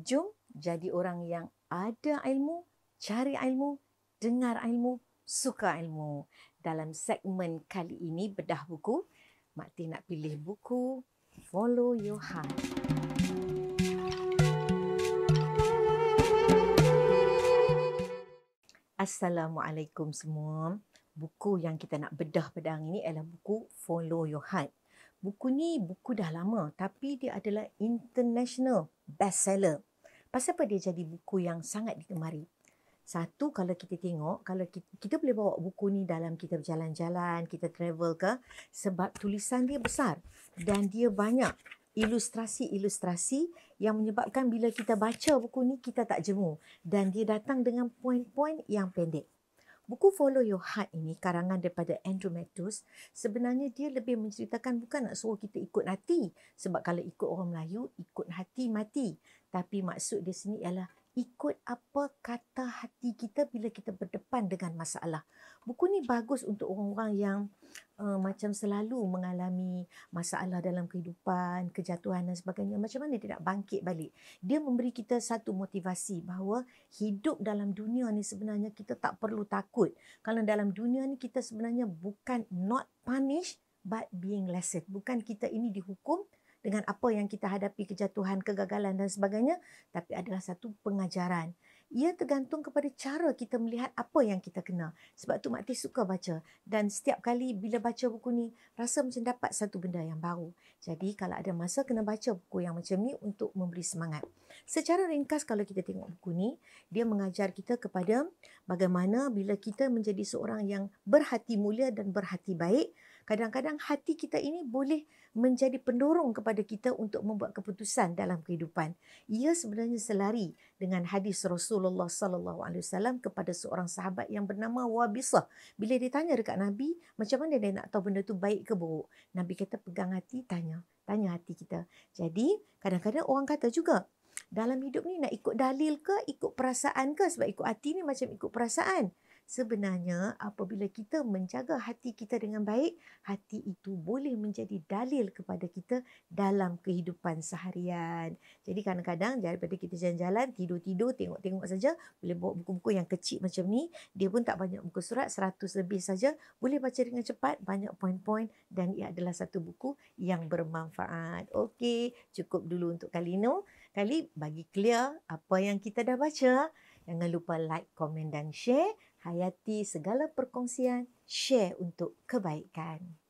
Jom jadi orang yang ada ilmu, cari ilmu, dengar ilmu, suka ilmu. Dalam segmen kali ini bedah buku, Mak Tin nak pilih buku Follow Your Heart. Assalamualaikum semua. Buku yang kita nak bedah pada hari ini adalah buku Follow Your Heart. Buku ni buku dah lama tapi dia adalah international bestseller. Pasal apa dia jadi buku yang sangat digemari? Satu, kalau kita tengok, kalau kita, kita boleh bawa buku ni dalam kita berjalan-jalan, kita travel ke, sebab tulisan dia besar dan dia banyak ilustrasi-ilustrasi yang menyebabkan bila kita baca buku ni, kita tak jemu. Dan dia datang dengan poin-poin yang pendek. Buku Follow Your Heart ini karangan daripada Andrew Matthews sebenarnya dia lebih menceritakan bukan nak suruh kita ikut hati sebab kalau ikut orang Melayu ikut hati mati tapi maksud di sini ialah ikut apa kata hati kita bila kita berdepan dengan masalah. Buku ni bagus untuk orang-orang yang uh, macam selalu mengalami masalah dalam kehidupan, kejatuhan dan sebagainya. Macam mana dia nak bangkit balik? Dia memberi kita satu motivasi bahawa hidup dalam dunia ni sebenarnya kita tak perlu takut. Kalau dalam dunia ni kita sebenarnya bukan not punished but being lessened. Bukan kita ini dihukum dengan apa yang kita hadapi kejatuhan, kegagalan dan sebagainya, tapi adalah satu pengajaran. Ia tergantung kepada cara kita melihat apa yang kita kena. Sebab tu Mak Teh suka baca. Dan setiap kali bila baca buku ni, rasa macam dapat satu benda yang baru. Jadi kalau ada masa, kena baca buku yang macam ni untuk memberi semangat. Secara ringkas kalau kita tengok buku ni, dia mengajar kita kepada bagaimana bila kita menjadi seorang yang berhati mulia dan berhati baik, kadang-kadang hati kita ini boleh menjadi pendorong kepada kita untuk membuat keputusan dalam kehidupan. Ia sebenarnya selari dengan hadis Rasulullah sallallahu alaihi wasallam kepada seorang sahabat yang bernama Wabisah. Bila ditanya dekat Nabi, macam mana dia nak tahu benda tu baik ke buruk? Nabi kata pegang hati tanya, tanya hati kita. Jadi, kadang-kadang orang kata juga dalam hidup ni nak ikut dalil ke ikut perasaan ke sebab ikut hati ni macam ikut perasaan. Sebenarnya, apabila kita menjaga hati kita dengan baik, hati itu boleh menjadi dalil kepada kita dalam kehidupan seharian. Jadi kadang-kadang daripada kita jalan-jalan, tidur-tidur, tengok-tengok saja, boleh bawa buku-buku yang kecil macam ni, dia pun tak banyak buku surat, seratus lebih saja, boleh baca dengan cepat, banyak poin-poin dan ia adalah satu buku yang bermanfaat. Okey, cukup dulu untuk kali ini. Kali bagi clear apa yang kita dah baca. Jangan lupa like, komen dan share hayati segala perkongsian, share untuk kebaikan.